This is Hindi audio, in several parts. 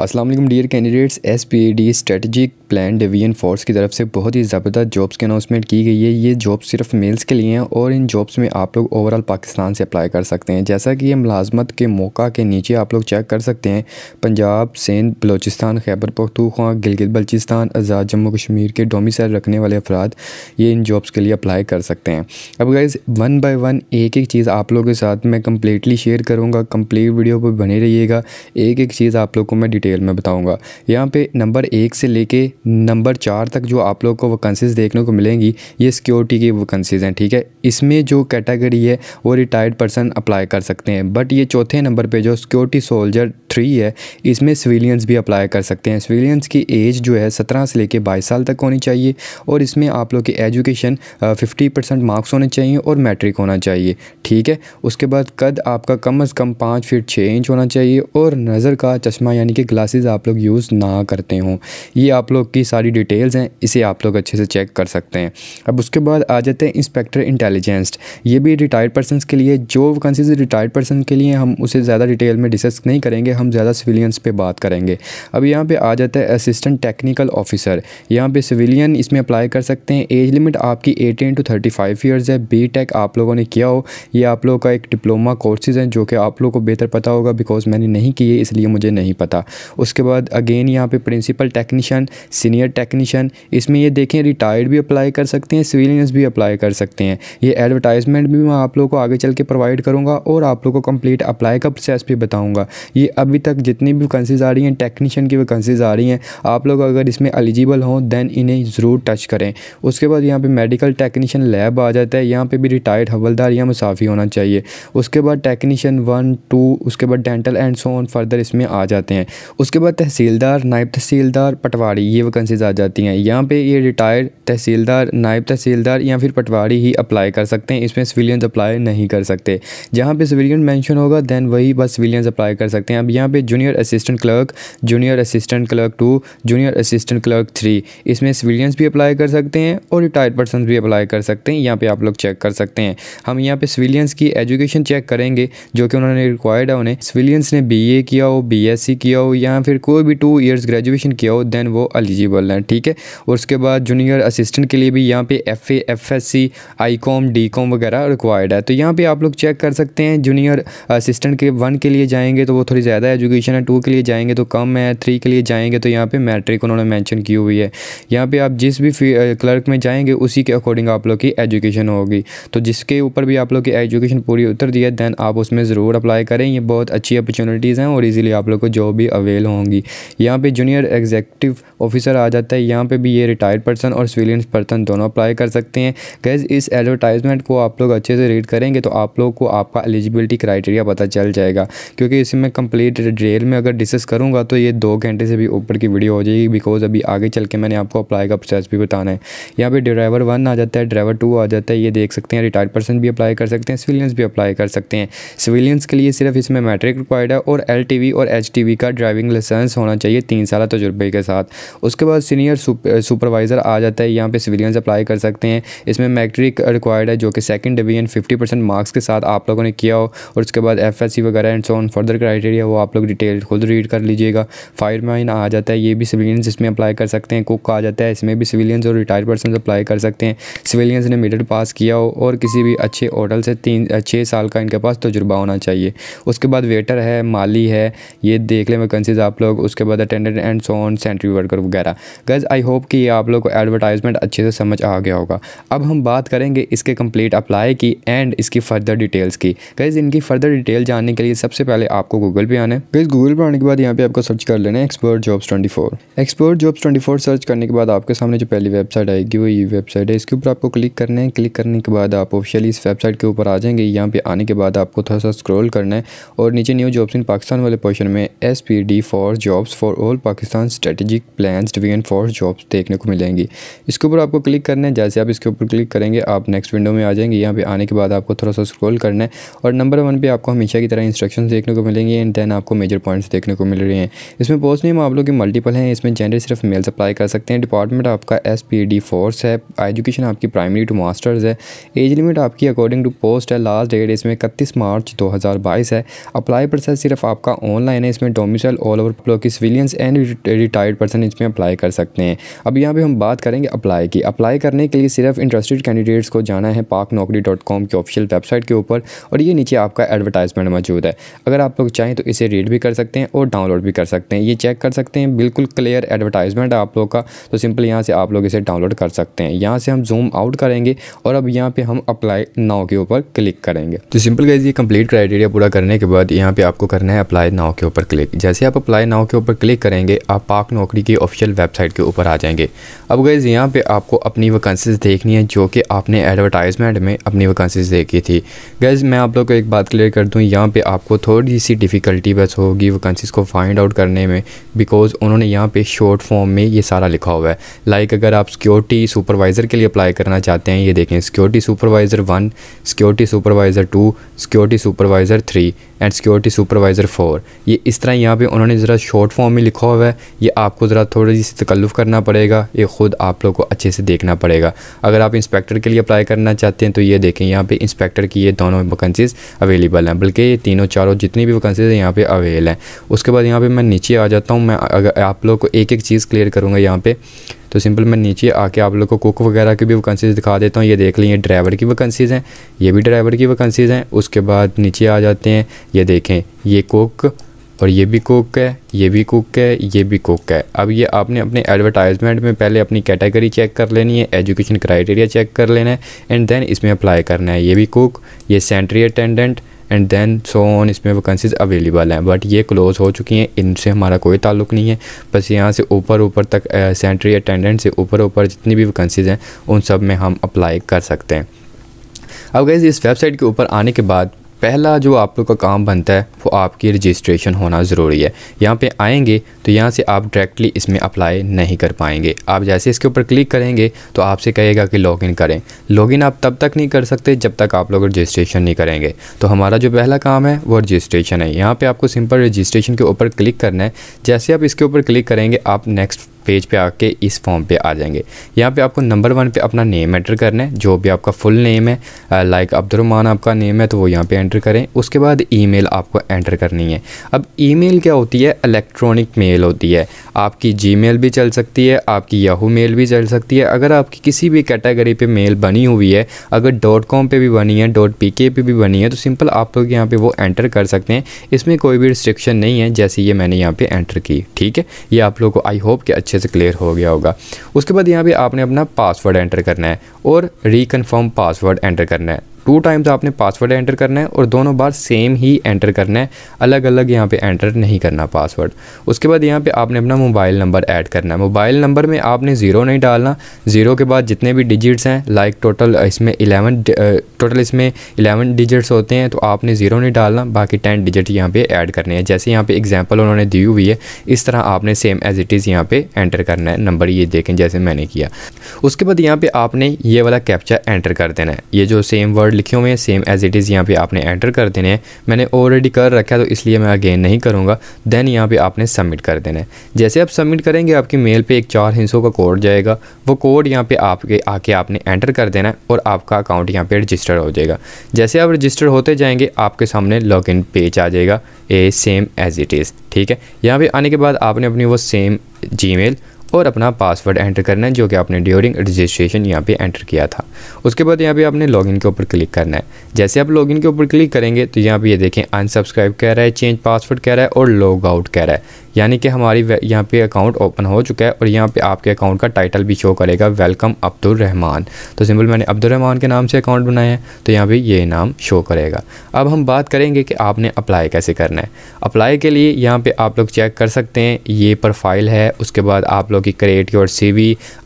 Aslam dear candidates S P A D strategic plan division force की तरफ से बहुत ही ज़बरदस्त जॉब्स की अनाउंसमेंट की गई है ये जॉब सिर्फ मेल्स के लिए हैं और इन जॉब्स में आप लोग ओवरऑल पाकिस्तान से अप्लाई कर सकते हैं जैसा कि ये मुलाजमत के मौका के नीचे आप लोग चेक कर सकते हैं पंजाब सिंध बलोचिस्तान खैबर पख्तूखवा गिलगित बल्चिस्तान आज़ाद जम्मू कश्मीर के डोमिसाइल रखने वाले अफराद ये इन जॉब्स के लिए अप्लाई कर सकते हैं अब गाइज़ वन बाई वन एक एक चीज़ आप लोगों के साथ मैं कम्प्लीटली शेयर करूँगा कम्प्लीट वीडियो पर बने रहिएगा एक एक चीज़ आप लोग को मैं डिटेल में बताऊंगा यहाँ पे नंबर एक से लेके नंबर चार तक जो आप लोग को वैकेंसीज़ देखने को मिलेंगी ये सिक्योरिटी की वैकेंसीज़ हैं ठीक है इसमें जो कैटेगरी है वो रिटायर्ड पर्सन अप्लाई कर सकते हैं बट ये चौथे नंबर पे जो सिक्योरिटी सोल्जर थ्री है इसमें सिविलियंस भी अप्लाई कर सकते हैं सिविलियंस की एज जो है सत्रह से लेकर बाईस साल तक होनी चाहिए और इसमें आप लोग की एजुकेशन फिफ्टी परसेंट मार्क्स होने चाहिए और मैट्रिक होना चाहिए ठीक है उसके बाद कद आपका कम अज़ कम पाँच फीट छः इंच होना चाहिए और नज़र का चश्मा यानी कि क्लासेस आप लोग यूज़ ना करते हों ये आप लोग की सारी डिटेल्स हैं इसे आप लोग अच्छे से चेक कर सकते हैं अब उसके बाद आ जाते हैं इंस्पेक्टर इंटेलिजेंस ये भी रिटायर्ड पर्सन के लिए जो वैकेंसीज रिटायर्ड पर्सन के लिए हम उसे ज़्यादा डिटेल में डिस्कस नहीं करेंगे हम ज़्यादा सिविलियंस पे बात करेंगे अब यहाँ पर आ जाता है असिस्टेंट टेक्निकल ऑफिसर यहाँ पर सिविलियन इसमें अप्लाई कर सकते हैं एज लिमिट आपकी eighteen to thirty five years है बी टेक आप लोगों ने किया हो ये आप लोगों का एक डिप्लोमा कोर्सेज़ हैं जो कि आप लोगों को बेहतर पता होगा बिकॉज मैंने नहीं किए इसलिए मुझे नहीं पता उसके बाद अगेन यहाँ पे प्रिंसिपल टेक्नीशियन सीनियर टेक्नीशियन इसमें ये देखें रिटायर्ड भी अप्लाई कर सकते हैं सिविलियंस भी अप्लाई कर सकते हैं ये एडवर्टाइजमेंट भी मैं आप लोग को आगे चल के प्रोवाइड करूँगा और आप लोग को कम्प्लीट अप्लाई का प्रोसेस भी बताऊँगा ये अभी तक जितनी भी वैकेंसीज़ आ रही हैं टेक्नीशियन की वैकेंसीज़ आ रही हैं आप लोग अगर इसमें एलिजिबल हों दैन इन्हें ज़रूर टच करें उसके बाद यहाँ पर मेडिकल टेक्नीशियन लैब आ जाता है यहाँ पर भी रिटायर्ड हवलदार या मुसाफी होना चाहिए उसके बाद टेक्नीशियन वन टू उसके बाद डेंटल एंड सोन फर्दर इसमें आ जाते हैं उसके बाद तहसीलदार नायब तहसीलदार पटवारी ये वैकेंसीज आ जाती हैं यहाँ पे ये रिटायर्ड तहसीलदार नायब तहसीलदार या फिर पटवारी ही अप्लाई कर सकते हैं इसमें सिविलियंस अप्लाई नहीं कर सकते जहाँ पे सिविलियन मेंशन होगा दैन वही बस सिविलियंस अप्लाई कर सकते हैं अब यहाँ पे junior assistant clerk junior assistant clerk two junior assistant clerk three इसमें सिविलियंस भी अप्लाई कर सकते हैं और रिटायर्ड पर्सन भी अप्लाई कर सकते हैं यहाँ पर आप लोग चेक कर सकते हैं हम यहाँ पर सिविलियंस की एजुकेशन चेक करेंगे जो कि उन्होंने रिक्वायर्ड है उन्हें सिविलियंस ने बी किया हो बी किया हो या फिर कोई भी टू ईयर्स ग्रेजुएशन किया हो दैन वो एलिजिबल हैं ठीक है और उसके बाद जूनियर असिस्टेंट के लिए भी यहाँ पे F A F S C I com D com वगैरह रिक्वायर्ड है तो यहाँ पे आप लोग चेक कर सकते हैं जूनियर असिस्टेंट के वन के लिए जाएंगे तो वो थोड़ी ज़्यादा एजुकेशन है टू के लिए जाएंगे तो कम है थ्री के लिए जाएंगे तो यहाँ पर मैट्रिक उन्होंने मैंशन की हुई है यहाँ पर आप जिस भी क्लर्क में जाएंगे उसी के अकॉर्डिंग आप लोग की एजुकेशन होगी तो जिसके ऊपर भी आप लोग की एजुकेशन पूरी उतर दी है दैन आप उसमें ज़रूर अप्लाई करें ये बहुत अच्छी अपॉर्चुनिटीज़ हैं और ईजिली आप लोग को जॉब भी अवेल अवेल होंगी यहाँ पे जूनियर एग्जेक्टिव ऑफिसर आ जाता है यहाँ पे भी ये रिटायर्ड पर्सन और सिविलियंस पर्सन दोनों अप्लाई कर सकते हैं गैज़ इस एडवर्टाइजमेंट को आप लोग अच्छे से रीड करेंगे तो आप लोग को आपका एलिजिबिलिटी क्राइटेरिया पता चल जाएगा क्योंकि इसमें कंप्लीट डिटेल में अगर डिस्कस करूँगा तो ये दो घंटे से भी ऊपर की वीडियो हो जाएगी बिकॉज अभी आगे चल के मैंने आपको अप्लाई का प्रोसेस भी बताना है यहाँ पर ड्राइवर वन आ जाता है ड्राइवर टू आ जाता है ये देख सकते हैं रिटायर्ड पर्सन भी अप्लाई कर सकते हैं सिविलियंस भी अप्लाई कर सकते हैं सिविलियंस के लिए सिर्फ इसमें मैट्रिक रिक्वायर्ड है और एल और एच का ड्राइविंग ड्राइविंग लाइसेंस होना चाहिए तीन साल तजुर्बे के साथ उसके बाद सीनियर सुपरवाइज़र आ जाता है यहाँ पे सिविलियंस अप्लाई कर सकते हैं इसमें मैट्रिक रिक्वायर्ड है जो कि सेकंड डिवीजन 50 परसेंट मार्क्स के साथ आप लोगों ने किया हो और उसके बाद एफ एस सी वगैरह एंड सोन फर्दर क्राइटेरिया वो आप लोग डिटेल खुद रीड कर लीजिएगा फायरमैन आ जाता है ये भी सिविलियंस इसमें अप्लाई कर सकते हैं कुक आ जाता है इसमें भी सिविलियंस और रिटायर्ड पर्सन अप्लाई कर सकते हैं सिविलियंस ने मिडल पास किया हो और किसी भी अच्छे होटल से तीन छः साल का इनके पास तजुर्बा होना चाहिए उसके बाद वेटर है माली है ये देख लें वैकेंसी वैकेंसीज आप लोग उसके बाद attendant and so on sentry worker वगैरह गैज़ आई होप कि ये आप लोग को एडवर्टाइजमेंट अच्छे से समझ आ गया होगा अब हम बात करेंगे इसके कंप्लीट अप्लाई की एंड इसकी फर्दर डिटेल्स की गैज़ इनकी फर्दर डिटेल जानने के लिए सबसे पहले आपको गूगल पे आना है गूगल पर आने के बाद यहाँ पे आपको सर्च कर लेना है expert jobs twenty four expert jobs twenty four search करने के बाद आपके सामने जो पहली वेबसाइट आएगी वो ये वेबसाइट है इसके ऊपर आपको क्लिक करना है क्लिक करने के बाद आप ऑफिशियली इस वेबसाइट के ऊपर आ जाएंगे यहाँ पे आने के बाद आपको थोड़ा सा स्क्रोल करना है और नीचे न्यू जॉब्स इन पाकिस्तान वाले पोर्शन में S P D for jobs for all Pakistan strategic plan division for jobs देखने को मिलेंगी इसके ऊपर आपको क्लिक करना है जैसे आप इसके ऊपर क्लिक करेंगे आप नेक्स्ट विंडो में आ जाएंगे यहाँ पे आने के बाद आपको थोड़ा सा स्क्रॉल करना है और नंबर वन पे आपको हमेशा की तरह इंस्ट्रक्शन देखने को मिलेंगे एंड देन आपको मेजर पॉइंट्स देखने को मिल रहे हैं इसमें पोस्ट नेम आप लोग के मल्टीपल हैं इसमें जेंडर सिर्फ मेल्स अप्लाई कर सकते हैं डिपार्टमेंट आपका एस पी डी फोर्स है एजुकेशन आपकी प्राइमरी टू मास्टर्स है एज लिमिट आपकी अकॉर्डिंग टू पोस्ट है लास्ट डेट इसमें इकतीस मार्च दो है अप्लाई प्रोसेस सिर्फ आपका ऑनलाइन है इसमें डोमिसल ऑल ओवर प्लो की सिविलियंस एंड रिटायर्ड पर्सन इसमें अप्लाई कर सकते हैं अब यहाँ पे हम बात करेंगे अप्लाई की अप्लाई करने के लिए सिर्फ इंटरेस्टेड कैंडिडेट्स को जाना है पाक नौकरी डॉट कॉम की ऑफिशियल वेबसाइट के ऊपर और ये नीचे आपका एडवर्टाइजमेंट मौजूद है अगर आप लोग चाहें तो इसे रीड भी कर सकते हैं और डाउनलोड भी कर सकते हैं ये चेक कर सकते हैं बिल्कुल क्लियर एडवर्टाइजमेंट है आप लोग का तो सिंपल यहाँ से आप लोग इसे डाउनलोड कर सकते हैं यहाँ से हम जूम आउट करेंगे और अब यहाँ पर हम अप्लाई नाव के ऊपर क्लिक करेंगे तो सिंपल गाइज ये कंप्लीट क्राइटेरिया पूरा करने के बाद यहाँ पर आपको करना है अप्लाई नाव के ऊपर क्लिक जैसे आप आप अप्लाई नाव के ऊपर क्लिक करेंगे आप पाक नौकरी की ऑफिशियल वेबसाइट के ऊपर आ जाएंगे अब गैज़ यहाँ पे आपको अपनी वैकेंसीज देखनी है जो कि आपने एडवर्टाइजमेंट में अपनी वैकेंसीज देखी थी गैज़ मैं आप लोग को एक बात क्लियर कर दूँ यहाँ पर आपको थोड़ी सी डिफ़िकल्टी बस होगी वैकेंसीज को फाइंड आउट करने में बिकॉज़ उन्होंने यहाँ पर शॉर्ट फॉर्म में ये सारा लिखा हुआ है लाइक अगर आप सिक्योरिटी सुपरवाइज़र के लिए अप्लाई करना चाहते हैं ये देखें security supervisor one security supervisor two security supervisor three and security supervisor four ये इस तरह यहाँ पर उन्होंने ज़रा शॉर्ट फॉर्म में लिखा हुआ है ये आपको ज़रा थोड़ी सी तकल्लुफ़ करना पड़ेगा ये ख़ुद आप लोग को अच्छे से देखना पड़ेगा अगर आप इंस्पेक्टर के लिए अप्लाई करना चाहते हैं तो ये देखें यहाँ पर इंस्पेक्टर की ये दोनों वैकेंसीज़ अवेलेबल हैं बल्कि ये तीनों चारों जितनी भी वैकेंसीज़ हैं यहाँ पर अवेल हैं उसके बाद यहाँ पर मैं नीचे आ जाता हूँ मैं अगर आप लोग को एक एक चीज़ क्लियर करूँगा यहाँ पर तो सिंपल मैं नीचे आके आप लोग को कुक वगैरह की भी वैकेंसीज दिखा देता हूँ ये देख लें ये ड्राइवर की वैकेंसीज़ हैं ये भी ड्राइवर की वैकेंसीज़ हैं उसके बाद नीचे आ जाते हैं ये देखें ये कुक और ये भी कुक है ये भी कुक है ये भी कुक है अब ये आपने अपने एडवर्टाइजमेंट में पहले अपनी कैटेगरी चेक कर लेनी है एजुकेशन क्राइटेरिया चेक कर लेना है एंड देन इसमें अप्लाई करना है ये भी कुक ये sentry attendant and then so on इसमें वैकेंसीज अवेलेबल हैं बट ये क्लोज़ हो चुकी हैं इनसे हमारा कोई ताल्लुक नहीं है बस यहाँ से ऊपर ऊपर तक सेंट्री अटेंडेंट से ऊपर ऊपर जितनी भी वैकेंसीज हैं उन सब में हम अप्लाई कर सकते हैं अब गैस इस वेबसाइट के ऊपर आने के बाद पहला जो आप लोग का काम बनता है वो आपकी रजिस्ट्रेशन होना ज़रूरी है यहाँ पे आएंगे तो यहाँ से आप डायरेक्टली इसमें अप्लाई नहीं कर पाएंगे आप जैसे इसके ऊपर क्लिक करेंगे तो आपसे कहेगा कि लॉगिन करें लॉगिन आप तब तक नहीं कर सकते जब तक आप लोग रजिस्ट्रेशन नहीं करेंगे तो हमारा जो पहला काम है वो रजिस्ट्रेशन है यहाँ पर आपको सिंपल रजिस्ट्रेशन के ऊपर क्लिक करना है जैसे आप इसके ऊपर क्लिक करेंगे आप नेक्स्ट पेज पे आके इस फॉर्म पे आ जाएंगे यहाँ पे आपको नंबर वन पे अपना नेम एंटर करना है जो भी आपका फुल नेम है लाइक अब्दुलरमान आपका नेम है तो वो यहाँ पे एंटर करें उसके बाद ईमेल आपको एंटर करनी है अब ईमेल क्या होती है इलेक्ट्रॉनिक मेल होती है आपकी मेल भी चल सकती है आपकी याहू मेल भी चल सकती है अगर आपकी किसी भी कैटेगरी पर मेल बनी हुई है अगर डॉट कॉम पर भी बनी है डॉट पी के पे भी बनी है तो सिंपल आप लोग यहाँ पर वो एंटर कर सकते हैं इसमें कोई भी रिस्ट्रिक्शन नहीं है जैसे ये मैंने यहाँ पर एंटर की ठीक है ये आप लोग को आई होप कि अच्छा अच्छे से क्लियर हो गया होगा उसके बाद यहाँ पे आपने अपना पासवर्ड एंटर करना है और रिकनफर्म पासवर्ड एंटर करना है टू टाइम्स आपने पासवर्ड एंटर करना है और दोनों बार सेम ही एंटर करना है अलग अलग यहाँ पे एंटर नहीं करना पासवर्ड उसके बाद यहाँ पे आपने अपना मोबाइल नंबर ऐड करना है मोबाइल नंबर में आपने ज़ीरो नहीं डालना ज़ीरो के बाद जितने भी डिजिट्स हैं लाइक टोटल इसमें इलेवन टोटल इसमें इलेवन डिजिट्स होते हैं तो आपने ज़ीरो नहीं डालना बाकी टेन डिजिट यहाँ पर ऐड करने हैं जैसे यहाँ पर एग्जाम्पल उन्होंने दी हुई है इस तरह आपने सेम एज इट इज़ यहाँ पर एंटर करना है नंबर ये देखें जैसे मैंने किया उसके बाद यहाँ पर आपने ये वाला कैप्चा एंटर कर देना है ये जो सेम वर्ड वर्ड लिखे हुए हैं सेम एज़ इट इज़ यहाँ पे आपने एंटर कर देने हैं मैंने ऑलरेडी कर रखा है तो इसलिए मैं अगेन नहीं करूँगा देन यहाँ पे आपने सबमिट कर देना है जैसे आप सबमिट करेंगे आपकी मेल पे एक चार हिंसों का कोड जाएगा वो कोड यहाँ पे आपके आके आपने एंटर कर देना है और आपका अकाउंट यहाँ पर रजिस्टर हो जाएगा जैसे आप रजिस्टर होते जाएंगे आपके सामने लॉग इन पेज आ जाएगा a same as it is ठीक है यहाँ पर आने के बाद आपने अपनी वो सेम जी और अपना पासवर्ड एंटर करना है जो कि आपने ड्यूरिंग रजिस्ट्रेशन यहाँ पे एंटर किया था उसके बाद यहाँ पे आपने लॉगिन के ऊपर क्लिक करना है जैसे आप लॉगिन के ऊपर क्लिक करेंगे तो यहाँ पे ये यह देखें अनसब्सक्राइब कह रहा है चेंज पासवर्ड कह रहा है और लॉग आउट कह रहा है यानी कि हमारी यहाँ पे अकाउंट ओपन हो चुका है और यहाँ पे आपके अकाउंट का टाइटल भी शो करेगा वेलकम अब्दुलरहमान तो सिंपल मैंने रहमान के नाम से अकाउंट बनाया है तो यहाँ पे ये नाम शो करेगा अब हम बात करेंगे कि आपने अप्लाई कैसे करना है अप्लाई के लिए यहाँ पर आप लोग चेक कर सकते हैं ये प्रोफाइल है उसके बाद आप लोग की create your C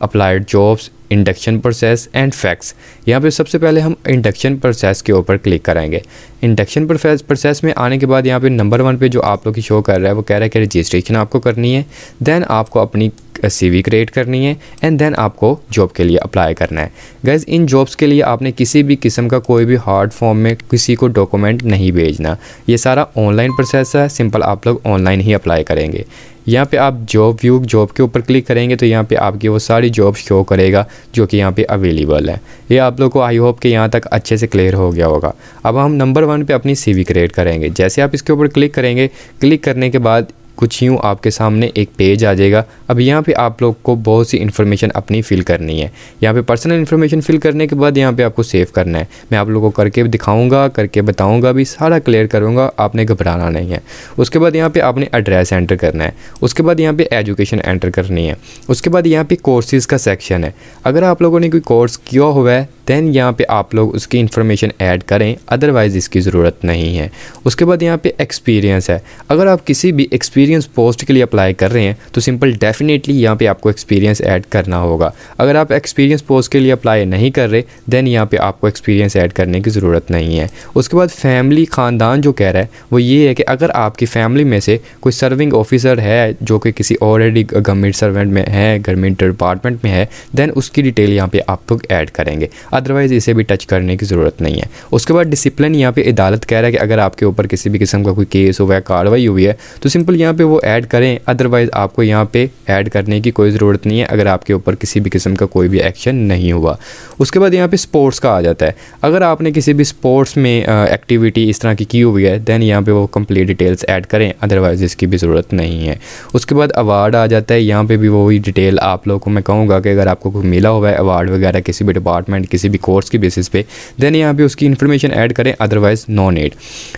applied jobs induction process and FAQs यहाँ पे सबसे पहले हम इंडक्शन प्रोसेस के ऊपर क्लिक कराएंगे इंडक्शन प्रोसेस में आने के बाद यहाँ पे नंबर वन पे जो आप लोग की शो कर रहा है वो कह रहा है कि रजिस्ट्रेशन आपको करनी है दैन आपको अपनी सी वी क्रिएट करनी है एंड देन आपको जॉब के लिए अप्लाई करना है गैस इन जॉब्स के लिए आपने किसी भी किस्म का कोई भी हार्ड फॉर्म में किसी को डॉक्यूमेंट नहीं भेजना ये सारा ऑनलाइन प्रोसेस है सिंपल आप लोग ऑनलाइन ही अप्लाई करेंगे यहाँ पे आप जॉब व्यू जॉब के ऊपर क्लिक करेंगे तो यहाँ पे आपकी वो सारी जॉब शो करेगा जो कि यहाँ पे अवेलेबल है ये आप लोग को आई होप कि यहाँ तक अच्छे से क्लियर हो गया होगा अब हम नंबर वन पे अपनी सीवी क्रिएट करेंगे जैसे आप इसके ऊपर क्लिक करेंगे क्लिक करने के बाद कुछ यूँ आपके सामने एक पेज आ जाएगा अब यहाँ पे आप लोग को बहुत सी इन्फॉर्मेशन अपनी फिल करनी है यहाँ पे पर्सनल इन्फॉर्मेशन फिल करने के बाद यहाँ पे आपको सेव करना है मैं आप लोगों को करके दिखाऊंगा करके बताऊंगा भी सारा क्लियर करूँगा आपने घबराना नहीं है उसके बाद यहाँ पर आपने एड्रेस एंटर करना है उसके बाद यहाँ पर एजुकेशन एंटर करनी है उसके बाद यहाँ पर कोर्सेज़ का सेक्शन है अगर आप लोगों ने कोई कोर्स किया हुआ है दैन यहाँ पे आप लोग उसकी इन्फॉर्मेशन ऐड करें अदरवाइज़ इसकी ज़रूरत नहीं है उसके बाद यहाँ पे एक्सपीरियंस है अगर आप किसी भी एक्सपीरियंस पोस्ट के लिए अप्लाई कर रहे हैं तो सिंपल डेफिनेटली यहाँ पे आपको एक्सपीरियंस ऐड करना होगा अगर आप एक्सपीरियंस पोस्ट के लिए अप्लाई नहीं कर रहे दैन यहाँ पर आपको एक्सपीरियंस ऐड करने की ज़रूरत नहीं है उसके बाद फैमिली ख़ानदान जो कह रहा है वो ये है कि अगर आपकी फैमिली में से कोई सर्विंग ऑफिसर है जो कि किसी ऑलरेडी गवर्नमेंट सर्वेंट में है गवर्नमेंट डिपार्टमेंट में है दैन उसकी डिटेल यहाँ पर आप लोग ऐड करेंगे अदरवाइज़ इसे भी टच करने की ज़रूरत नहीं है उसके बाद डिसिप्लिन यहाँ पे अदालत कह रहा है कि अगर आपके ऊपर किसी भी किस्म का कोई केस हो या कार्रवाई हुई है तो सिंपल यहाँ पे वो ऐड करें अदरवाइज़ आपको यहाँ पे ऐड करने की कोई ज़रूरत नहीं है अगर आपके ऊपर किसी भी किस्म का कोई भी एक्शन नहीं हुआ उसके बाद यहाँ पर स्पोर्ट्स का आ जाता है अगर आपने किसी भी स्पोर्ट्स में एक्टिविटी इस तरह की की हुई है दैन यहाँ पर वो कम्प्लीट डिटेल्स ऐड करें अदरवाइज़ इसकी भी ज़रूरत नहीं है उसके बाद अवार्ड आ जाता है यहाँ पर भी वही डिटेल आप लोगों को मैं कहूँगा कि अगर आपको कोई मिला हुआ है अवार्ड वगैरह किसी भी डिपार्टमेंट किसी किसी भी कोर्स के बेसिस पे देन यहाँ पे उसकी इन्फॉर्मेशन ऐड करें अदरवाइज़ नो नीड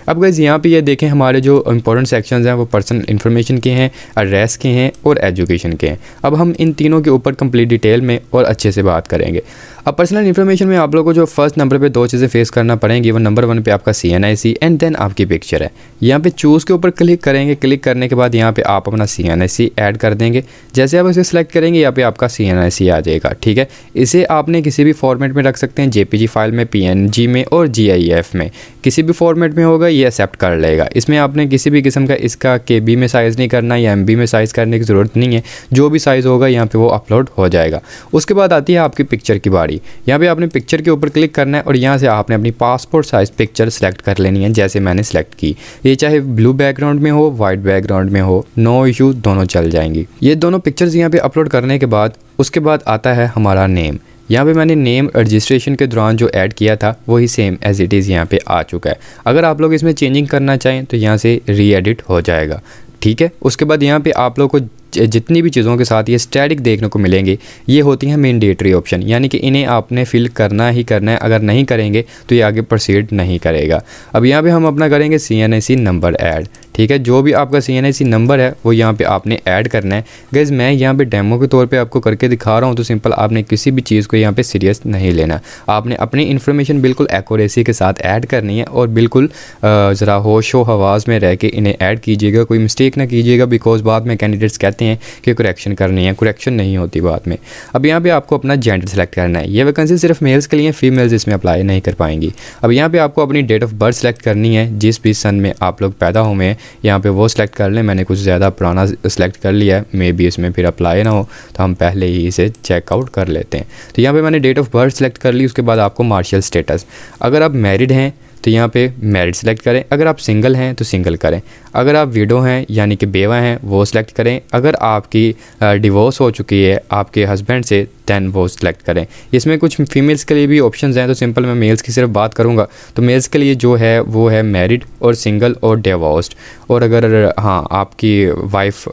अब गैज़ यहाँ पे ये यह देखें हमारे जो इंपॉर्टेंट सेक्शंस हैं वो पर्सनल इन्फॉर्मेशन के हैं एड्रेस के हैं और एजुकेशन के हैं अब हम इन तीनों के ऊपर कंप्लीट डिटेल में और अच्छे से बात करेंगे अब पर्सनल इन्फॉर्मेशन में आप लोग को जो फर्स्ट नंबर पे दो चीज़ें फेस करना पड़ेंगी वो नंबर वन पे आपका C N I C and then आपकी पिक्चर है यहाँ पे चूज़ के ऊपर क्लिक करेंगे क्लिक करने के बाद यहाँ पे आप अपना सी एन आई सी ऐड कर देंगे जैसे आप इसे सेलेक्ट करेंगे यहाँ पे आपका सी एन आई सी आ जाएगा ठीक है इसे आपने किसी भी फॉर्मेट में रख सकते हैं जे पी जी फाइल में पी एन जी में और जी आई एफ में किसी भी फॉर्मेट में होगा ये एक्सेप्ट कर लेगा इसमें आपने किसी भी किस्म का इसका के बी में साइज़ नहीं करना या एम बी में साइज़ करने की ज़रूरत नहीं है जो भी साइज़ होगा यहाँ पर वो अपलोड हो जाएगा उसके बाद आती है आपकी पिक्चर की बारी सॉरी यहाँ पे आपने पिक्चर के ऊपर क्लिक करना है और यहाँ से आपने अपनी पासपोर्ट साइज़ पिक्चर सेलेक्ट कर लेनी है जैसे मैंने सेलेक्ट की ये चाहे ब्लू बैकग्राउंड में हो वाइट बैकग्राउंड में हो नो इशू दोनों चल जाएंगी ये दोनों पिक्चर्स यहाँ पर अपलोड करने के बाद उसके बाद आता है हमारा नेम यहाँ पे मैंने नेम रजिस्ट्रेशन के दौरान जो ऐड किया था वही सेम एज इट इज़ यहाँ पे आ चुका है अगर आप लोग इसमें चेंजिंग करना चाहें तो यहाँ से री एडिट हो जाएगा ठीक है उसके बाद यहाँ पे आप लोग को जितनी भी चीज़ों के साथ ये स्टैटिक देखने को मिलेंगे ये होती हैं मैंडेटरी ऑप्शन यानी कि इन्हें आपने फिल करना ही करना है अगर नहीं करेंगे तो ये आगे प्रोसीड नहीं करेगा अब यहाँ पर हम अपना करेंगे C N C number add ठीक है जो भी आपका C N I C number है वो यहाँ पे आपने ऐड करना है गैज़ मैं यहाँ पे डेमो के तौर पे आपको करके दिखा रहा हूँ तो सिंपल आपने किसी भी चीज़ को यहाँ पे सीरियस नहीं लेना आपने अपनी इन्फॉर्मेशन बिल्कुल एक्यूरेसी के साथ ऐड करनी है और बिल्कुल ज़रा होश व हवास में रह के इन्हें ऐड कीजिएगा कोई मिस्टेक ना कीजिएगा बिकॉज बाद में कैंडिडेट्स कहते हैं कि करेक्शन करनी है करेक्शन नहीं होती बाद में अब यहाँ पर आपको अपना जेंडर सेलेक्ट करना है ये वैकेंसी सिर्फ मेल्स के लिए फीमेल्स इसमें अप्लाई नहीं कर पाएंगी अब यहाँ पर आपको अपनी डेट ऑफ बर्थ सेलेक्ट करनी है जिस भी सन में आप लोग पैदा हुए हैं यहाँ पे वो सिलेक्ट कर लें मैंने कुछ ज़्यादा पुराना सेलेक्ट कर लिया है मे बी इसमें फिर अप्लाई ना हो तो हम पहले ही इसे चेकआउट कर लेते हैं तो यहाँ पर मैंने डेट ऑफ बर्थ सेलेक्ट कर ली उसके बाद आपको मार्शल स्टेटस अगर आप मैरिड हैं तो यहाँ पे मैरिड सेलेक्ट करें अगर आप सिंगल हैं तो सिंगल करें अगर आप विडो हैं यानी कि बेवा हैं वो सेलेक्ट करें अगर आपकी डिवोर्स हो चुकी है आपके हस्बैंड से देन वो सिलेक्ट करें इसमें कुछ फीमेल्स के लिए भी ऑप्शन हैं तो सिंपल मैं मेल्स की सिर्फ बात करूँगा तो मेल्स के लिए जो है वो है मैरिड और सिंगल और डिवोर्स्ड और अगर हाँ आपकी वाइफ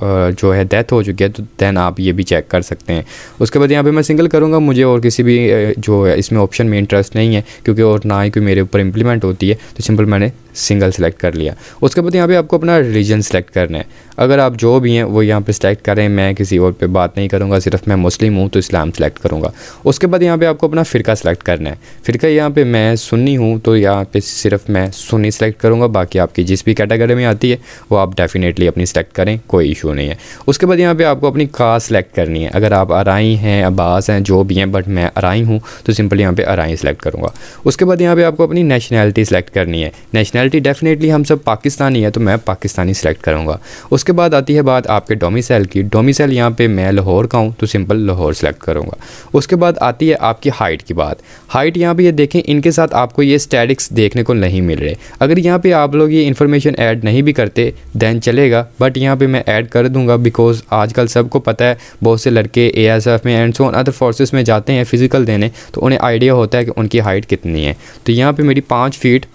जो है डेथ हो चुकी है तो दैन आप ये भी चेक कर सकते हैं उसके बाद यहाँ पर मैं सिंगल करूँगा मुझे और किसी भी जो है इसमें ऑप्शन में इंटरेस्ट नहीं है क्योंकि और ना ही कोई मेरे ऊपर इंप्लीमेंट होती है तो सिंपल मैंने सिंगल सेलेक्ट कर लिया उसके बाद यहाँ पे आपको अपना रिलीजन सेलेक्ट करना है अगर आप जो भी हैं वो यहाँ पे सेलेक्ट करें मैं किसी और पे बात नहीं करूँगा सिर्फ मैं मुस्लिम हूँ तो इस्लाम सेलेक्ट सेलेक्ट करूँगा उसके बाद यहाँ पे आपको अपना फ़िरका सेलेक्ट करना है फ़िरका यहाँ पे मैं सुन्नी हूँ तो यहाँ पे सिर्फ मैं सुन्नी सेलेक्ट करूँगा बाकी आपकी जिस भी कैटेगरी में आती है वो आप डेफिनेटली अपनी सेलेक्ट करें कोई इशू नहीं है उसके बाद यहाँ पर आपको अपनी कास्ट सेलेक्ट करनी है अगर आप अराई हैं अब्बास हैं जो भी हैं बट मैं अराई हूँ तो सिंपल यहाँ पर अराई सेलेक्ट करूँगा उसके बाद यहाँ पर आपको अपनी नेशनैलिटी सेलेक्ट करनी है नेशनैलिटी डेफिनेटली हम सब पाकिस्तानी है तो मैं पाकिस्तानी सेलेक्ट करूँगा उसके बाद आती है बात आपके डोमिसाइल की डोमिसाइल यहाँ पे मैं लाहौर का हूँ तो सिंपल लाहौर सेलेक्ट करूँगा करूँगा उसके बाद आती है आपकी हाइट की बात हाइट यहाँ पर ये देखें इनके साथ आपको ये स्टैटिक्स देखने को नहीं मिल रहे अगर यहाँ पर आप लोग ये इन्फॉर्मेशन ऐड नहीं भी करते दैन चलेगा बट यहाँ पर मैं ऐड कर दूँगा बिकॉज आजकल सबको पता है बहुत से लड़के ए में एंड सोन अदर फोर्सेज में जाते हैं फ़िज़िकल देने तो उन्हें आइडिया होता है कि उनकी हाइट कितनी है तो यहाँ पर मेरी पाँच फीट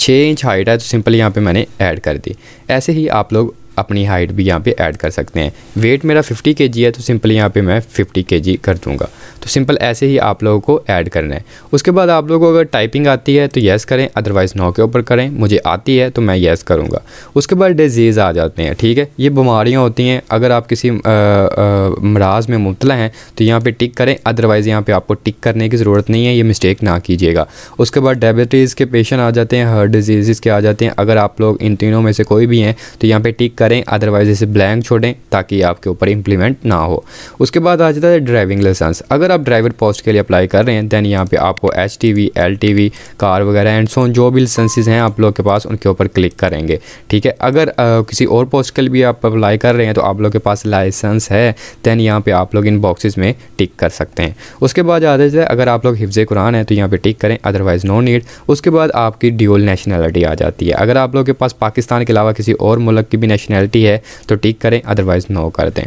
छः इंच हाइट है तो सिंपल यहाँ पे मैंने ऐड कर दी ऐसे ही आप लोग अपनी हाइट भी यहाँ पे ऐड कर सकते हैं वेट मेरा 50 के है तो सिंपल यहाँ पे मैं 50 के कर दूँगा तो सिंपल ऐसे ही आप लोगों को ऐड करना है उसके बाद आप लोगों को अगर टाइपिंग आती है तो येस करें अदरवाइज़ नो के ऊपर करें मुझे आती है तो मैं येस करूँगा उसके बाद डिजीज़ आ जाते हैं ठीक है ये बीमारियाँ होती हैं अगर आप किसी मराज में मुबला हैं तो यहाँ पर टिक करें अदरवाइज़ यहाँ पर आपको टिक करने की ज़रूरत नहीं है ये मिस्टेक ना कीजिएगा उसके बाद डायबिटीज़ के पेशेंट आ जाते हैं हर्ट डिजीज़ के आ जाते हैं अगर आप लोग इन तीनों में से कोई भी हैं तो यहाँ पर टिक करें अदरवाइज़ इसे ब्लैंक छोड़ें ताकि आपके ऊपर इंप्लीमेंट ना हो उसके बाद आ जाता है ड्राइविंग लाइसेंस अगर आप ड्राइवर पोस्ट के लिए अप्लाई कर रहे हैं दैन यहाँ पे आपको H T V L T V car वगैरह एंड सोन जो भी लाइसेंसेज हैं आप लोग के पास उनके ऊपर क्लिक करेंगे ठीक है अगर आ, किसी और पोस्ट के लिए भी आप अप्लाई कर रहे हैं तो आप लोग के पास लाइसेंस है दैन यहाँ पर आप लोग इन बॉक्सेज में टिक कर सकते हैं उसके बाद आ जाता है अगर आप लोग हिफ्ज़ कुरान है तो यहाँ पर टिक करें अदरवाइज़ नो नीड उसके बाद आपकी ड्यूल नेशनलिटी आ जाती है अगर आप लोग के पास पाकिस्तान के अलावा किसी और मुल्क की भी नेशनल नेशनैलिटी है तो टिक करें अदरवाइज़ नो कर दें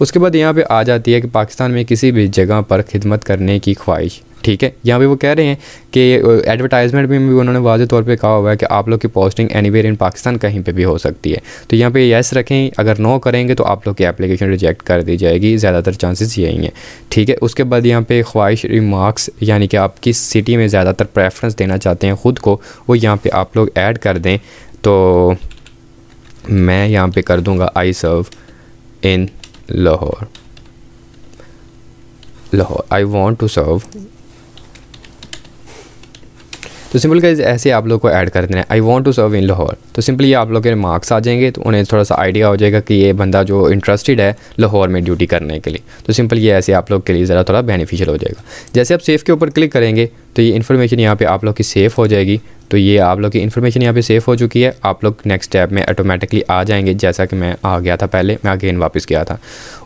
उसके बाद यहाँ पर आ जाती है कि पाकिस्तान में किसी भी जगह पर खिदमत करने की ख्वाहिश ठीक है यहाँ पे वो कह रहे हैं कि एडवर्टाइजमेंट में भी उन्होंने वाजे तौर पे कहा हुआ है कि आप लोग की पोस्टिंग एनी इन पाकिस्तान कहीं पे भी हो सकती है तो यहाँ पे येस रखें अगर नो करेंगे तो आप लोग की एप्लीकेशन रिजेक्ट कर दी जाएगी ज़्यादातर चांसेस यही हैं ठीक है उसके बाद यहाँ पे ख्वाहिश रिमार्क्स यानी कि आप किस सिटी में ज़्यादातर प्रेफरेंस देना चाहते हैं ख़ुद को वो यहाँ पर आप लोग ऐड कर दें तो मैं यहाँ पे कर दूँगा I serve in Lahore Lahore I want to serve तो सिंपल गाइज ऐसे आप लोग को ऐड कर देना है I want to serve in Lahore तो सिंपली ये आप लोग के मार्क्स आ जाएंगे तो उन्हें थोड़ा सा आइडिया हो जाएगा कि ये बंदा जो इंटरेस्टेड है लाहौर में ड्यूटी करने के लिए तो सिंपल ये ऐसे आप लोग के लिए ज़रा थोड़ा बेनिफिशियल हो जाएगा जैसे आप सेफ के ऊपर क्लिक करेंगे तो ये इन्फॉर्मेशन यहाँ पे आप लोग की सेफ हो जाएगी तो ये आप लोग की इन्फॉर्मेशन यहाँ पे सेफ़ हो चुकी है आप लोग नेक्स्ट स्टेप में ऑटोमेटिकली आ जाएंगे जैसा कि मैं आ गया था पहले मैं अगेन वापस गया था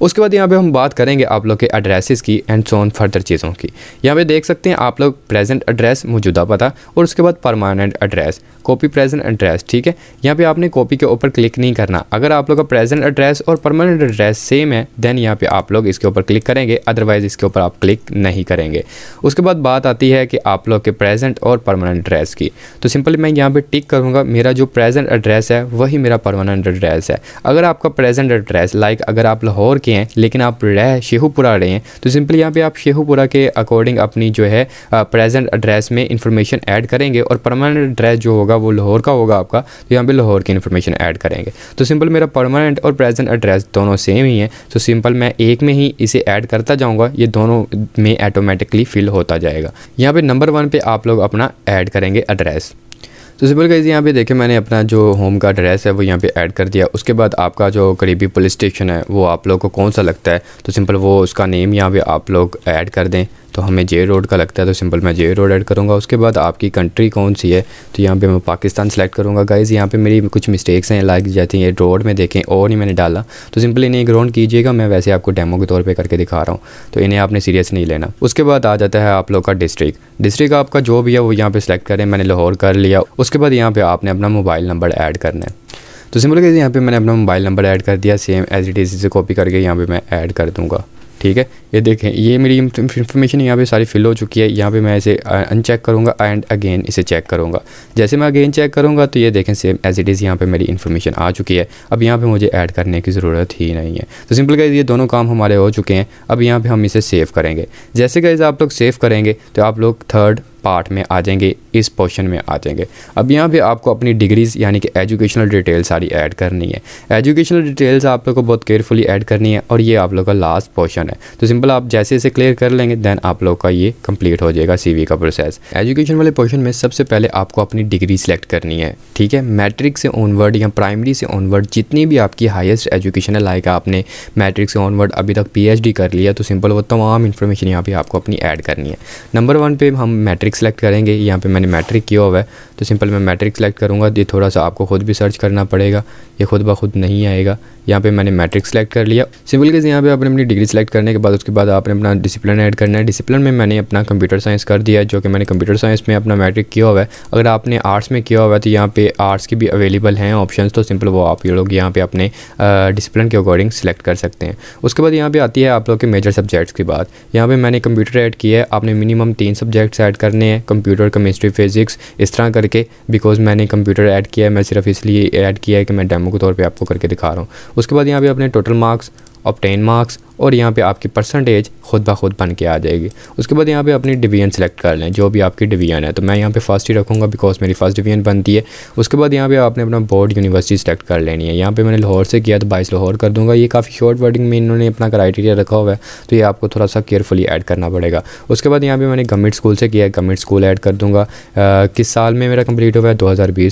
उसके बाद यहाँ पे हम बात करेंगे आप लोग के एड्रेसेस की एंड सोन फर्दर चीज़ों की यहाँ पे देख सकते हैं आप लोग प्रेजेंट एड्रेस मौजूदा पता और उसके बाद permanent address copy present address ठीक है यहाँ पर आपने कॉपी के ऊपर क्लिक नहीं करना अगर आप लोग का प्रेजेंट एड्रेस और परमानेंट एड्रेस सेम है देन यहाँ पर आप लोग इसके ऊपर क्लिक करेंगे अदरवाइज़ इसके ऊपर आप क्लिक नहीं करेंगे उसके बाद बात आती है कि आप लोग के प्रेजेंट और परमानेंट एड्रेस की तो सिंपली मैं यहाँ पे टिक करूँगा मेरा जो प्रेजेंट एड्रेस है वही मेरा परमानेंट एड्रेस है अगर आपका प्रेजेंट एड्रेस लाइक अगर आप लाहौर के हैं लेकिन आप रह शेहूपुरा रहे हैं तो सिंपली यहाँ पर आप शेहूपुरा के अकॉर्डिंग अपनी जो है प्रेजेंट एड्रेस में इंफॉर्मेशन ऐड करेंगे और परमानेंट एड्रेस जो होगा वो लाहौर का होगा आपका तो यहाँ पर लाहौर की इन्फॉर्मेशन ऐड करेंगे तो सिंपल मेरा परमानेंट और प्रेजेंट एड्रेस दोनों सेम ही है तो सिंपल मैं एक में ही इसे ऐड करता जाऊँगा ये दोनों में ऐटोमेटिकली फिल होता जाएगा यहाँ पे नंबर वन पे आप लोग अपना ऐड करेंगे एड्रेस तो सिंपल गाइज यहाँ पे देखें मैंने अपना जो होम का एड्रेस है वो यहाँ पे ऐड कर दिया उसके बाद आपका जो करीबी पुलिस स्टेशन है वो आप लोग को कौन सा लगता है तो सिंपल वो उसका नेम यहाँ पे आप लोग ऐड कर दें तो हमें जे रोड का लगता है तो सिंपल मैं जे रोड ऐड करूँगा उसके बाद आपकी कंट्री कौन सी है तो यहाँ पे मैं पाकिस्तान सेलेक्ट करूँगा गाइज़ यहाँ पे मेरी कुछ मिस्टेक्स हैं लाइक जाती हैं रोड में देखें और नहीं मैंने डाला तो सिंपल इन्हें ग्राउंड कीजिएगा मैं वैसे आपको डेमो के तौर पर करके दिखा रहा हूँ तो इन्हें आपने सीरियस नहीं लेना उसके बाद आ जाता है आप लोग का डिस्ट्रिक्ट डिस्ट्रिक्ट आपका जो भी है वो यहाँ पर सिलेक्ट करें मैंने लाहौर कर लिया उसके बाद यहाँ पर आपने अपना मोबाइल नंबर ऐड करना है तो सिंपल कैसे यहाँ पे मैंने अपना मोबाइल नंबर ऐड कर दिया सेम एज इट इज़ इसे कॉपी करके यहाँ पे मैं ऐड कर दूँगा ठीक है ये देखें ये मेरी इन्फॉर्मेशन यहाँ पे सारी फिल हो चुकी है यहाँ पे मैं इसे अनचेक करूँगा एंड अगेन इसे चेक करूँगा जैसे मैं अगेन चेक करूँगा तो ये देखें सेम एज इट इज़ यहाँ पे मेरी इन्फॉर्मेशन आ चुकी है अब यहाँ पे मुझे ऐड करने की ज़रूरत ही नहीं है तो सिंपल गाइज ये दोनों काम हमारे हो चुके हैं अब यहाँ पर हम इसे सेव करेंगे जैसे गाइज आप लोग सेव करेंगे तो आप लोग थर्ड पार्ट में आ जाएंगे इस पोर्शन में आ जाएंगे अब यहाँ पे आपको अपनी डिग्रीज़ यानी कि एजुकेशनल डिटेल सारी ऐड करनी है एजुकेशनल डिटेल्स आप लोग को बहुत केयरफुली ऐड करनी है और ये आप लोग का लास्ट पोर्शन है तो सिंपल आप जैसे इसे क्लियर कर लेंगे देन आप लोग का ये कंप्लीट हो जाएगा सी का प्रोसेस एजुकेशन वाले पोर्शन में सबसे पहले आपको अपनी डिग्री सेलेक्ट करनी है ठीक है मैट्रिक से ऑनवर्ड या प्राइमरी से ऑनवर्ड जितनी भी आपकी हाइस्ट एजुकेशन है लाइक आपने मैट्रिक से ऑनवर्ड अभी तक पी कर लिया तो सिंपल वो तमाम इन्फॉर्मेशन यहाँ पर आपको अपनी ऐड करनी है नंबर वन पे हम मैट्रिक मैट्रिक सेलेक्ट करेंगे यहाँ पे मैंने मैट्रिक किया हुआ है तो सिंपल मैं मैट्रिक सेलेक्ट करूँगा ये थोड़ा सा आपको खुद भी सर्च करना पड़ेगा ये खुद ब खुद नहीं आएगा यहाँ पे मैंने मैट्रिक सेलेक्ट कर लिया सिंपल केस यहाँ पे आपने अपनी डिग्री सेलेक्ट करने के बाद उसके बाद आपने अपना डिसिप्लिन ऐड करना है डिसिप्लिन में मैंने अपना कंप्यूटर साइंस कर दिया है जो कि मैंने कंप्यूटर साइंस में अपना मैट्रिक किया हुआ है अगर आपने आर्ट्स में किया हुआ है तो यहाँ पे आर्ट्स की भी अवेलेबल हैं ऑप्शन तो सिंपल वो आप लोग यहाँ पे अपने डिसिप्लिन के अकॉर्डिंग सेलेक्ट कर सकते हैं उसके बाद यहाँ पे आती है आप लोग के मेजर सब्जेक्ट्स की बात यहाँ पे मैंने कंप्यूटर ऐड किया है आपने मिनिमम तीन सब्जेक्ट्स ऐड करने मैंने कंप्यूटर केमिस्ट्री फिज़िक्स इस तरह करके बिकॉज मैंने कंप्यूटर ऐड किया है मैं सिर्फ इसलिए ऐड किया है कि मैं डेमो के तौर पर आपको करके दिखा रहा हूँ उसके बाद यहाँ पर अपने टोटल मार्क्स ऑप्टेन मार्क्स और यहाँ पे आपकी परसेंटेज खुद ब खुद बन के आ जाएगी उसके बाद यहाँ पे अपनी डिवीजन सेलेक्ट कर लें जो भी आपकी डिवीजन है तो मैं यहाँ पे फर्स्ट ही रखूँगा बिकॉज मेरी फर्स्ट डिवीजन बनती है उसके बाद यहाँ पे आपने अपना बोर्ड यूनिवर्सिटी सेलेक्ट कर लेनी है यहाँ पे मैंने लाहौर से किया तो बाईस लाहौर कर दूँगा ये काफ़ी शॉर्ट वर्डिंग में इन्होंने अपना क्राइटेरिया रखा हुआ है तो ये आपको थोड़ा सा केयरफुली एड करना पड़ेगा उसके बाद यहाँ पर मैंने गवर्मेंट स्कूल से किया है स्कूल ऐड कर दूँगा किस साल में मेरा कम्प्लीट हुआ है दो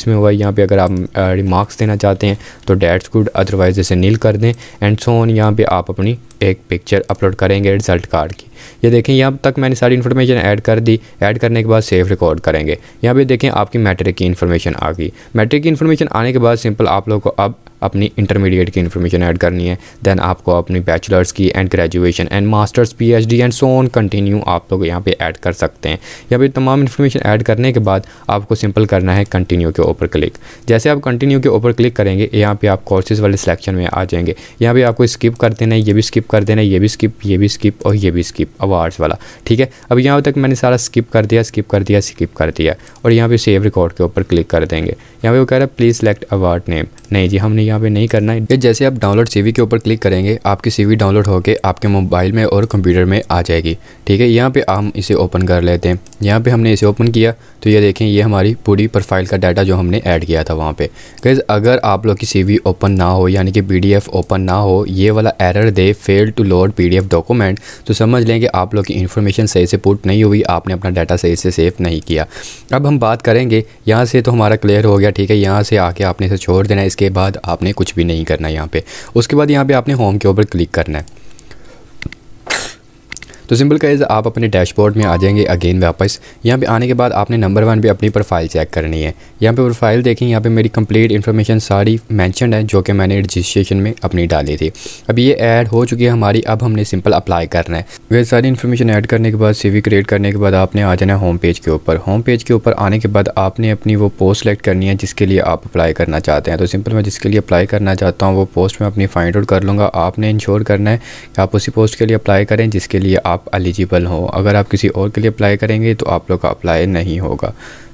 में हुआ है यहाँ पर अगर आप रिमार्क्स देना चाहते हैं तो डैट्स गुड अदरवाइज इसे नील कर दें एंड सोन यहाँ पर आप अपनी एक पिक्चर अपलोड करेंगे रिजल्ट कार्ड की ये देखें यहाँ तक मैंने सारी इन्फॉर्मेशन ऐड कर दी ऐड करने के बाद सेव रिकॉर्ड करेंगे यहाँ पे देखें आपकी मैट्रिक की इन्फॉर्मेशन आ गई मैट्रिक की इन्फॉर्मेशन आने के बाद सिंपल आप लोग को अब अपनी इंटरमीडिएट की इन्फॉर्मेशन ऐड करनी है दैन आपको अपनी बैचलर्स की and graduation and masters P H D and so on continue आप लोग यहाँ पर ऐड कर सकते हैं यहाँ पर तमाम इन्फॉर्मेशन ऐड करने के बाद आपको सिंपल करना है कंटिन्यू के ऊपर क्लिक जैसे आप कंटिन्यू के ऊपर क्लिक करेंगे यहाँ पर आप कोर्सेज़ वाले सिलेक्शन में आ जाएंगे यहाँ पर आपको स्किप कर देना है ये भी स्किप कर देना है ये भी स्किप ये भी स्किप और ये भी स्किप अवार्ड्स वाला ठीक है अब यहाँ तक मैंने सारा स्किप कर दिया स्किप कर दिया स्किप कर दिया और यहाँ पर सेव रिकॉर्ड के ऊपर क्लिक कर देंगे यहाँ पे वो कह रहा है प्लीज़ सेलेक्ट अवार्ड नेम नहीं जी हमने यहाँ पे नहीं करना है जैसे आप डाउनलोड सीवी के ऊपर क्लिक करेंगे आपकी सीवी डाउनलोड होकर आपके मोबाइल में और कंप्यूटर में आ जाएगी ठीक है यहाँ पे हम इसे ओपन कर लेते हैं यहाँ पे हमने इसे ओपन किया तो ये देखें ये हमारी पूरी प्रोफाइल का डाटा जो हमने ऐड किया था वहाँ पे गैज़ अगर आप लोग की सी ओपन ना हो यानी कि पी ओपन ना हो ये वाला error the fail to load P document तो समझ लें कि आप लोग की इन्फॉर्मेशन सही से पुट नहीं हुई आपने अपना डाटा सही से सेव नहीं किया अब हम बात करेंगे यहाँ से तो हमारा क्लियर हो गया ठीक है यहाँ से आके आपने इसे छोड़ देना है इसके बाद आपने कुछ भी नहीं करना यहाँ पर उसके बाद यहाँ पर आपने होम के ऊपर क्लिक करना है तो सिंपल इज़ आप अपने डैशबोर्ड में आ जाएंगे अगेन वापस यहाँ पे आने के बाद आपने नंबर वन पे अपनी प्रोफाइल चेक करनी है यहाँ पे प्रोफाइल देखें यहाँ पे मेरी कंप्लीट इन्फॉर्मेशन सारी मैंशन है जो कि मैंने रजिस्ट्रेशन में अपनी डाली थी अब ये ऐड हो चुकी है हमारी अब हमने सिंपल अप्लाई करना है वह सारी इन्फॉर्मेशन ऐड करने के बाद सी क्रिएट करने के बाद आपने आ जाना है होम पेज के ऊपर होम पेज के ऊपर आने के बाद आपने अपनी वो पोस्ट सेलेक्ट करनी है जिसके लिए आप अप्लाई करना चाहते हैं तो सिंपल मैं जिसके लिए अप्लाई करना चाहता हूँ वो पोस्ट मैं अपनी फाइंड आउट कर लूँगा आपने इंश्योर करना है कि आप उसी पोस्ट के लिए अप्लाई करें जिसके लिए आप आप एलिजिबल हो अगर आप किसी और के लिए अप्लाई करेंगे तो आप लोग का अप्लाई नहीं होगा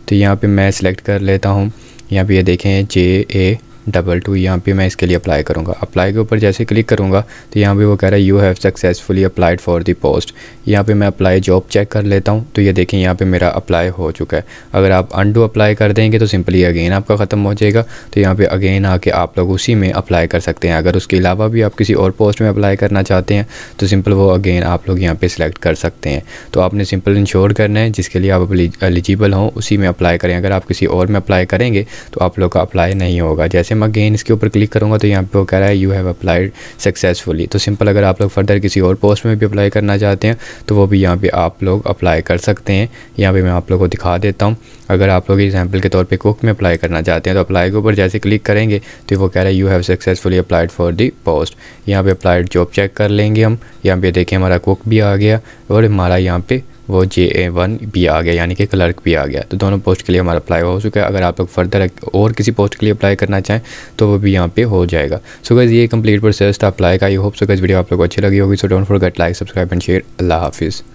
तो यहाँ पे मैं सिलेक्ट कर लेता हूँ यहाँ पे ये यह देखें जे ए डबल टू यहाँ पे मैं इसके लिए अप्लाई करूँगा अप्लाई के ऊपर जैसे क्लिक करूँगा तो यहाँ पे वो कह रहा है you have successfully applied for the post यहाँ पे मैं अप्लाई जॉब चेक कर लेता हूँ तो ये देखें यहाँ पे मेरा अप्लाई हो चुका है अगर आप अनडू अप्लाई कर देंगे तो सिंपली अगेन आपका ख़त्म हो जाएगा तो यहाँ पर अगेन आके आप लोग उसी में अप्लाई कर सकते हैं अगर उसके अलावा भी आप किसी और पोस्ट में अप्लाई करना चाहते हैं तो सिंपल वो अगेन आप लोग यहाँ पर सिलेक्ट कर सकते हैं तो आपने सिंपल इंश्योर करना है जिसके लिए आप एलिजिबल हों उसी में अप्लाई करें अगर आप किसी और में अप्लाई करेंगे तो आप लोग का अप्लाई नहीं होगा जैसे मैं अगेन इसके ऊपर क्लिक करूँगा तो यहाँ पे वो कह रहा है यू हैव अप्लाइड सक्सेसफुली तो सिंपल अगर आप लोग फर्दर किसी और पोस्ट में भी अप्लाई करना चाहते हैं तो वो भी यहाँ पे आप लोग अप्लाई कर सकते हैं यहाँ पे मैं आप लोग को दिखा देता हूँ अगर आप लोग एग्जाम्पल के तौर पर कुक में अप्लाई करना चाहते हैं तो अप्लाई के ऊपर जैसे क्लिक करेंगे तो वो कह रहा है you have successfully applied for the post यहाँ पर अप्लाइड जॉब चेक कर लेंगे हम यहाँ पर देखें हमारा कुक भी आ गया और हमारा यहाँ पर वो जे ए वन भी आ गया यानी कि क्लर्क भी आ गया तो दोनों पोस्ट के लिए हमारा अप्लाई हो चुका है अगर आप लोग फर्दर और किसी पोस्ट के लिए अप्लाई करना चाहें तो वो भी यहाँ पे हो जाएगा सो गज़ ये कंप्लीट प्रोसेस था अप्लाई का आई होप सो गज़ वीडियो आप लोग अच्छी लगी होगी so don't forget like subscribe and share अल्लाह हाफिज़